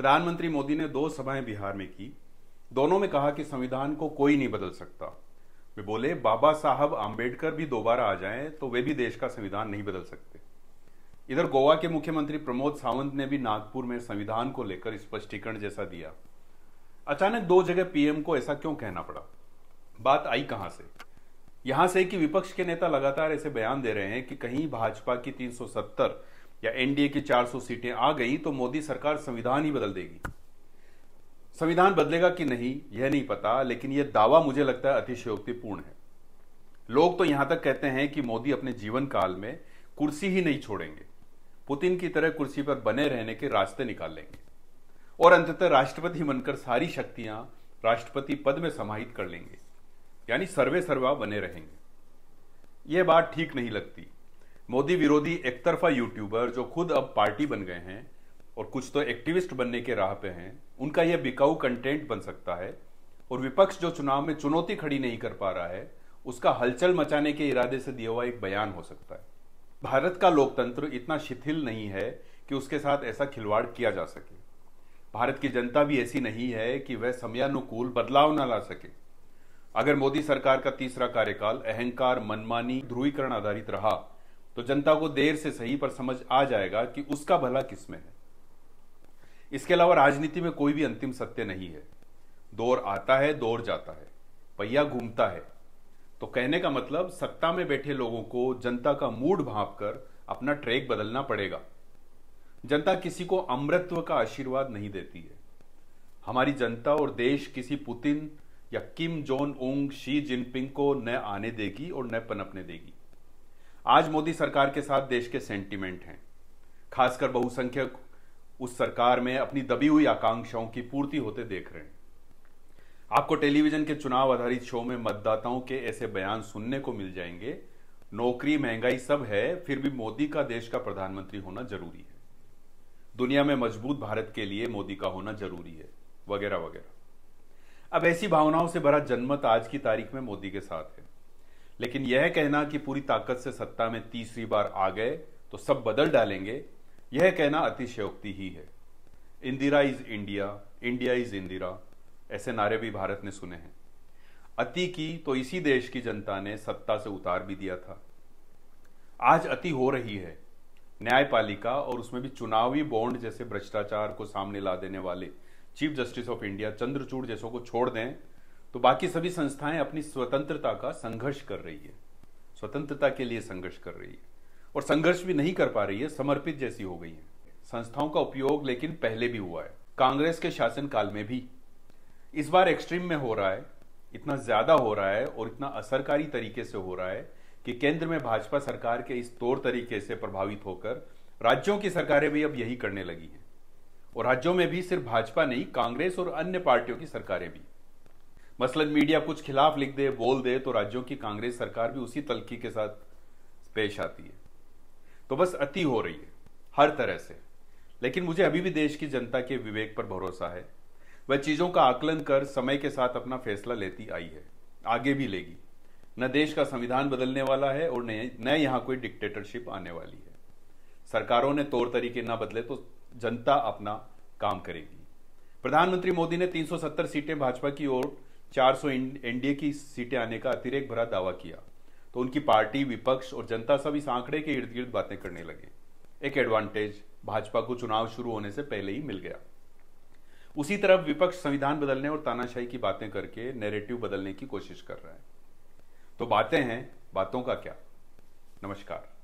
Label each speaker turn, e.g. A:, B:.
A: प्रधानमंत्री मोदी ने दो सभाएं बिहार में की दोनों में कहा कि संविधान को कोई नहीं बदल सकता वे बोले बाबा साहब आम्बेडकर भी दोबारा आ जाएं तो वे भी देश का संविधान नहीं बदल सकते इधर गोवा के मुख्यमंत्री प्रमोद सावंत ने भी नागपुर में संविधान को लेकर स्पष्टीकरण जैसा दिया अचानक दो जगह पीएम को ऐसा क्यों कहना पड़ा बात आई कहां से यहां से कि विपक्ष के नेता लगातार ऐसे बयान दे रहे हैं कि कहीं भाजपा की 370 या एनडीए की 400 सीटें आ गई तो मोदी सरकार संविधान ही बदल देगी संविधान बदलेगा कि नहीं यह नहीं पता लेकिन यह दावा मुझे लगता है अतिशयोक्तिपूर्ण है लोग तो यहां तक कहते हैं कि मोदी अपने जीवन काल में कुर्सी ही नहीं छोड़ेंगे पुतिन की तरह कुर्सी पर बने रहने के रास्ते निकाल लेंगे और अंततः राष्ट्रपति बनकर सारी शक्तियां राष्ट्रपति पद में समाहित कर लेंगे यानी सर्वे सर्वा बने रहेंगे यह बात ठीक नहीं लगती मोदी विरोधी एकतरफा यूट्यूबर जो खुद अब पार्टी बन गए हैं और कुछ तो एक्टिविस्ट बनने के राह पे हैं उनका यह बिकाऊ कंटेंट बन सकता है और विपक्ष जो चुनाव में चुनौती खड़ी नहीं कर पा रहा है उसका हलचल मचाने के इरादे से दिया हुआ एक बयान हो सकता है भारत का लोकतंत्र इतना शिथिल नहीं है कि उसके साथ ऐसा खिलवाड़ किया जा सके भारत की जनता भी ऐसी नहीं है कि वह समयानुकूल बदलाव न ला सके अगर मोदी सरकार का तीसरा कार्यकाल अहंकार मनमानी ध्रुवीकरण आधारित रहा तो जनता को देर से सही पर समझ आ जाएगा कि उसका भला किसमें है इसके अलावा राजनीति में कोई भी अंतिम सत्य नहीं है दौर आता है दौर जाता है पहिया घूमता है तो कहने का मतलब सत्ता में बैठे लोगों को जनता का मूड भाप कर अपना ट्रैक बदलना पड़ेगा जनता किसी को अमृतत्व का आशीर्वाद नहीं देती है हमारी जनता और देश किसी पुतिन या Kim Jong Un Xi Jinping को न आने देगी और न पनपने देगी आज मोदी सरकार के साथ देश के सेंटिमेंट हैं खासकर बहुसंख्यक उस सरकार में अपनी दबी हुई आकांक्षाओं की पूर्ति होते देख रहे हैं आपको टेलीविजन के चुनाव आधारित शो में मतदाताओं के ऐसे बयान सुनने को मिल जाएंगे नौकरी महंगाई सब है फिर भी मोदी का देश का प्रधानमंत्री होना जरूरी है दुनिया में मजबूत भारत के लिए मोदी का होना जरूरी है वगैरह वगैरह अब ऐसी भावनाओं से भरा जनमत आज की तारीख में मोदी के साथ है लेकिन यह कहना कि पूरी ताकत से सत्ता में तीसरी बार आ गए तो सब बदल डालेंगे यह कहना अतिशयोक्ति ही है Indira is India India is Indira ऐसे नारे भी भारत ने सुने हैं अति की तो इसी देश की जनता ने सत्ता से उतार भी दिया था आज अति हो रही है न्यायपालिका और उसमें भी चुनावी बॉन्ड जैसे भ्रष्टाचार को सामने ला देने वाले chief justice of India Chandrachud जैसों को छोड़ दें तो बाकी सभी संस्थाएं अपनी स्वतंत्रता का संघर्ष कर रही है स्वतंत्रता के लिए संघर्ष कर रही है और संघर्ष भी नहीं कर पा रही है समर्पित जैसी हो गई है संस्थाओं का उपयोग लेकिन पहले भी हुआ है कांग्रेस के शासनकाल में भी इस बार एक्सट्रीम में हो रहा है इतना ज्यादा हो रहा है और इतना असरकारी तरीके से हो रहा है कि केंद्र में भाजपा सरकार के इस तौर तरीके से प्रभावित होकर राज्यों की सरकारें भी अब यही करने लगी हैं और राज्यों में भी सिर्फ भाजपा नहीं कांग्रेस और अन्य पार्टियों की सरकारें भी मसलन मीडिया कुछ खिलाफ लिख दे बोल दे तो राज्यों की कांग्रेस सरकार भी उसी तलखी के साथ पेश आती है तो बस अति हो रही है हर तरह से लेकिन मुझे अभी भी देश की जनता के विवेक पर भरोसा है वह चीज़ों का आकलन कर समय के साथ अपना फैसला लेती आई है आगे भी लेगी न देश का संविधान बदलने वाला है और न यहां कोई डिक्टेटरशिप आने वाली है सरकारों ने तौर तरीके ना बदले तो जनता अपना काम करेगी प्रधानमंत्री मोदी ने 370 सीटें भाजपा की ओर 400 एनडीए की सीटें आने का अतिरेक भरा दावा किया तो उनकी पार्टी विपक्ष और जनता सब इस आंकड़े के इर्द गिर्द बातें करने लगे एक एडवांटेज भाजपा को चुनाव शुरू होने से पहले ही मिल गया उसी तरफ विपक्ष संविधान बदलने और तानाशाही की बातें करके नैरेटिव बदलने की कोशिश कर रहा है तो बातें हैं बातों का क्या नमस्कार